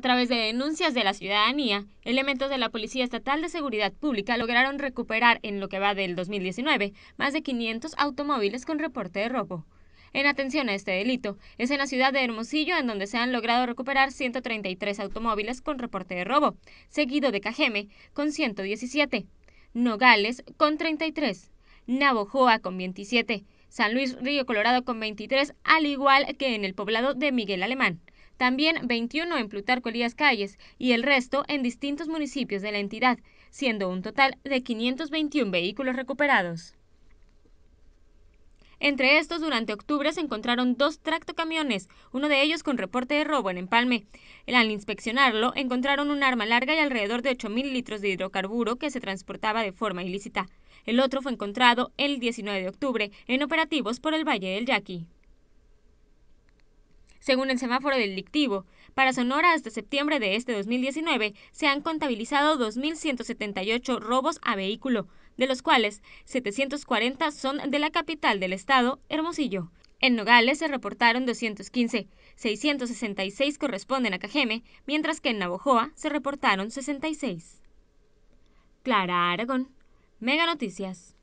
A través de denuncias de la ciudadanía, elementos de la Policía Estatal de Seguridad Pública lograron recuperar en lo que va del 2019 más de 500 automóviles con reporte de robo. En atención a este delito, es en la ciudad de Hermosillo en donde se han logrado recuperar 133 automóviles con reporte de robo, seguido de Cajeme con 117, Nogales con 33, Navojoa con 27, San Luis Río Colorado con 23, al igual que en el poblado de Miguel Alemán también 21 en Plutarco Elías Calles y el resto en distintos municipios de la entidad, siendo un total de 521 vehículos recuperados. Entre estos, durante octubre se encontraron dos tractocamiones, uno de ellos con reporte de robo en Empalme. Al inspeccionarlo, encontraron un arma larga y alrededor de 8.000 litros de hidrocarburo que se transportaba de forma ilícita. El otro fue encontrado el 19 de octubre en operativos por el Valle del Yaqui según el semáforo delictivo. Para Sonora, hasta septiembre de este 2019, se han contabilizado 2.178 robos a vehículo, de los cuales 740 son de la capital del estado, Hermosillo. En Nogales se reportaron 215, 666 corresponden a Cajeme, mientras que en Navojoa se reportaron 66. Clara Aragón, Mega Noticias.